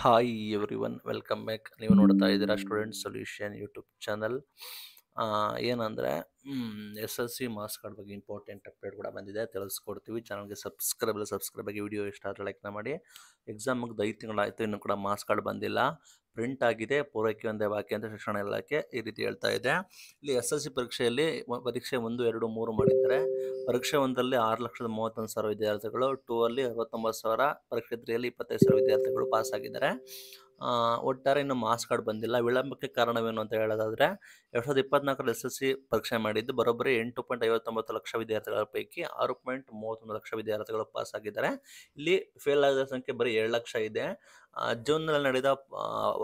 hi everyone welcome back ನೀವು ನೋಡ್ತಾ ಇದ್ದೀರಾ ಸ್ಟೂಡೆಂಟ್ ಸೊಲ್ಯೂಷನ್ ಯೂಟ್ಯೂಬ್ ಚಾನಲ್ ಏನಂದರೆ S S C marks card ಬಗ್ಗೆ ಇಂಪಾರ್ಟೆಂಟ್ ಅಪ್ಡೇಟ್ ಕೂಡ ಬಂದಿದೆ ತಿಳಿಸ್ಕೊಡ್ತೀವಿ ಚಾನಲ್ಗೆ ಸಬ್ಸ್ಕ್ರೈಬ್ ಇಲ್ಲ ಸಬ್ಸ್ಕ್ರೈಬ್ ಆಗಿ ವಿಡಿಯೋ ಇಷ್ಟ ಆದರೆ ಲೈಕ್ನ ಮಾಡಿ ಎಕ್ಸಾಮಿಗೆ ಐದು ತಿಂಗಳಾಯಿತು ಇನ್ನೂ ಕೂಡ ಮಾರ್ಕ್ಸ್ ಕಾರ್ಡ್ ಬಂದಿಲ್ಲ ಪ್ರಿಂಟ್ ಆಗಿದೆ ಪೂರೈಕೆ ಒಂದೇ ಬಾಕಿ ಅಂತ ಶಿಕ್ಷಣ ಇಲಾಖೆ ಈ ರೀತಿ ಹೇಳ್ತಾ ಇದೆ ಇಲ್ಲಿ ಎಸ್ ಎಸ್ ಸಿ ಪರೀಕ್ಷೆಯಲ್ಲಿ ಪರೀಕ್ಷೆ ಒಂದು ಎರಡು ಮೂರು ಮಾಡಿದ್ದಾರೆ ಪರೀಕ್ಷೆ ಒಂದರಲ್ಲಿ ಆರು ಲಕ್ಷದ ಮೂವತ್ತೊಂದು ಸಾವಿರ ವಿದ್ಯಾರ್ಥಿಗಳು ಟೂ ಅಲ್ಲಿ ಅರವತ್ತೊಂಬತ್ತು ಸಾವಿರ ಪರೀಕ್ಷೆ ತ್ರೀಯಲ್ಲಿ ಇಪ್ಪತ್ತೈದು ಸಾವಿರ ವಿದ್ಯಾರ್ಥಿಗಳು ಪಾಸ್ ಆಗಿದ್ದಾರೆ ಒಟ್ಟಾರೆ ಇನ್ನು ಮಾಸ್ಕ್ ಕಾರ್ಡ್ ಬಂದಿಲ್ಲ ವಿಳಂಬಕ್ಕೆ ಕಾರಣವೇನು ಅಂತ ಹೇಳೋದಾದರೆ ಎರಡ್ ಸಾವಿರದ ಇಪ್ಪತ್ನಾಲ್ಕರ ಎಸ್ ಎಸ್ ಸಿ ಪರೀಕ್ಷೆ ಮಾಡಿದ್ದು ಬರೋಬ್ಬರಿ ಎಂಟು ಪಾಯಿಂಟ್ ಐವತ್ತೊಂಬತ್ತು ಲಕ್ಷ ವಿದ್ಯಾರ್ಥಿಗಳ ಪೈಕಿ ಆರು ಪಾಯಿಂಟ್ ಮೂವತ್ತೊಂದು ಲಕ್ಷ ವಿದ್ಯಾರ್ಥಿಗಳು ಪಾಸ್ ಆಗಿದ್ದಾರೆ ಇಲ್ಲಿ ಫೇಲ್ ಆದ ಸಂಖ್ಯೆ ಬರೀ ಏಳು ಲಕ್ಷ ಇದೆ ಜೂನ್ನಲ್ಲಿ ನಡೆದ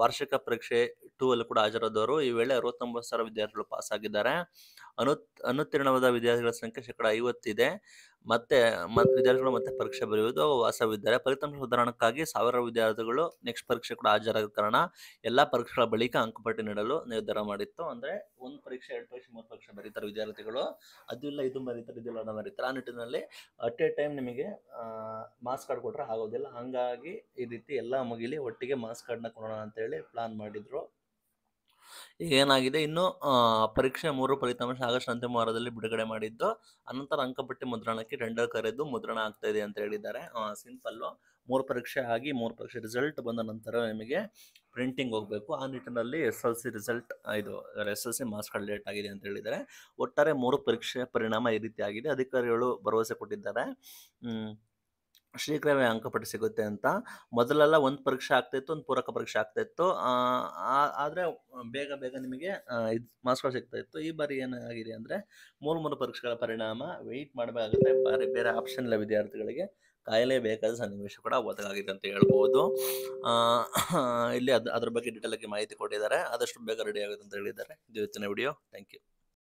ವಾರ್ಷಿಕ ಪರೀಕ್ಷೆ ಟೂ ಅಲ್ಲಿ ಕೂಡ ಹಾಜರಾದವರು ಈ ವೇಳೆ ಅರವತ್ತೊಂಬತ್ತು ಸಾವಿರ ವಿದ್ಯಾರ್ಥಿಗಳು ಪಾಸ್ ಆಗಿದ್ದಾರೆ ಅನು ಅನುತ್ತೀರ್ಣವಾದ ವಿದ್ಯಾರ್ಥಿಗಳ ಸಂಖ್ಯೆ ಶೇಕಡ ಐವತ್ತಿದೆ ಮತ್ತೆ ವಿದ್ಯಾರ್ಥಿಗಳು ಮತ್ತೆ ಪರೀಕ್ಷೆ ಬರೆಯುವುದು ವಾಸವಿದ್ದಾರೆ ಫಲಿತಾಂಶ ಸುಧಾರಣಕ್ಕಾಗಿ ಸಾವಿರಾರು ವಿದ್ಯಾರ್ಥಿಗಳು ನೆಕ್ಸ್ಟ್ ಪರೀಕ್ಷೆ ಕೂಡ ಹಾಜರಾದ ಕಾರಣ ಎಲ್ಲ ಪರೀಕ್ಷೆಗಳ ಬಳಿಕ ಅಂಕಪಟ್ಟಿ ನೀಡಲು ನಿರ್ಧಾರ ಮಾಡಿತ್ತು ಅಂದರೆ ಒಂದು ಪರೀಕ್ಷೆ ಎರಡು ಪರೀಕ್ಷೆ ಮೂರು ಪರೀಕ್ಷೆ ಬರೀತಾರೆ ವಿದ್ಯಾರ್ಥಿಗಳು ಅದಿಲ್ಲ ಇದು ಬರೀತಾರೆ ಇದಿಲ್ಲ ಅದು ಬರೀತಾರೆ ಆ ನಿಟ್ಟಿನಲ್ಲಿ ಅಟ್ ಎ ಟೈಮ್ ನಿಮಗೆ ಮಾಸ್ಕ್ ಕಾರ್ಡ್ ಕೊಟ್ಟರೆ ಆಗೋದಿಲ್ಲ ಹಾಗಾಗಿ ಈ ರೀತಿ ಎಲ್ಲ ಮುಗಿಲಿ ಒಟ್ಟಿಗೆ ಮಾಸ್ಕ್ ಕಾರ್ಡ್ನ ಕೊಡೋಣ ಅಂತೇಳಿ ಪ್ಲಾನ್ ಮಾಡಿದ್ರು ಈಗ ಏನಾಗಿದೆ ಇನ್ನು ಪರೀಕ್ಷೆ ಮೂರು ಫಲಿತಾಂಶ ಆಗಸ್ಟ್ ಅಂತಿಮ ವಾರದಲ್ಲಿ ಬಿಡುಗಡೆ ಮಾಡಿದ್ದು ಅನಂತರ ಅಂಕಪಟ್ಟಿ ಮುದ್ರಣಕ್ಕೆ ಟೆಂಡರ್ ಕರೆದು ಮುದ್ರಣ ಆಗ್ತಾ ಇದೆ ಅಂತ ಹೇಳಿದ್ದಾರೆ ಸಿಂಪಲ್ಲು ಮೂರು ಪರೀಕ್ಷೆ ಆಗಿ ಮೂರು ಪರೀಕ್ಷೆ ರಿಸಲ್ಟ್ ಬಂದ ನಂತರ ನಿಮಗೆ ಪ್ರಿಂಟಿಂಗ್ ಹೋಗಬೇಕು ಆ ನಿಟ್ಟಿನಲ್ಲಿ ಎಸ್ ಎಲ್ ಸಿ ರಿಸಲ್ಟ್ ಇದು S L C marks card late ಆಗಿದೆ ಅಂತ ಹೇಳಿದ್ದಾರೆ ಒಟ್ಟಾರೆ ಮೂರು ಪರೀಕ್ಷೆ ಪರಿಣಾಮ ಈ ರೀತಿ ಆಗಿದೆ ಅಧಿಕಾರಿಗಳು ಭರವಸೆ ಕೊಟ್ಟಿದ್ದಾರೆ ಶೀಘ್ರವೇ ಅಂಕಪಟ್ಟಿ ಸಿಗುತ್ತೆ ಅಂತ ಮೊದಲೆಲ್ಲ ಒಂದು ಪರೀಕ್ಷೆ ಆಗ್ತಾಯಿತ್ತು ಒಂದು ಪೂರಕ ಪರೀಕ್ಷೆ ಆಗ್ತಾಯಿತ್ತು ಆದರೆ ಬೇಗ ಬೇಗ ನಿಮಗೆ ಇದು ಮಾರ್ಕ್ಸ್ಗಳು ಇತ್ತು ಈ ಬಾರಿ ಏನಾಗಿದೆ ಅಂದರೆ ಮೂರು ಮೂರು ಪರೀಕ್ಷೆಗಳ ಪರಿಣಾಮ ವೆಯ್ಟ್ ಮಾಡಬೇಕಾಗುತ್ತೆ ಬೇರೆ ಬೇರೆ ಆಪ್ಷನ್ ಇಲ್ಲ ವಿದ್ಯಾರ್ಥಿಗಳಿಗೆ ಕಾಯಲೇಬೇಕಾದ ಸನ್ನಿವೇಶ ಕೂಡ ಒದಗಾಗಿದೆ ಅಂತ ಹೇಳ್ಬೋದು ಇಲ್ಲಿ ಅದು ಅದ್ರ ಬಗ್ಗೆ ಡೀಟೇಲಾಗಿ ಮಾಹಿತಿ ಕೊಟ್ಟಿದ್ದಾರೆ ಆದಷ್ಟು ಬೇಗ ರೆಡಿ ಆಗುತ್ತೆ ಅಂತ ಹೇಳಿದ್ದಾರೆ ಇದು ಇವತ್ತಿನ ವಿಡಿಯೋ ಥ್ಯಾಂಕ್ ಯು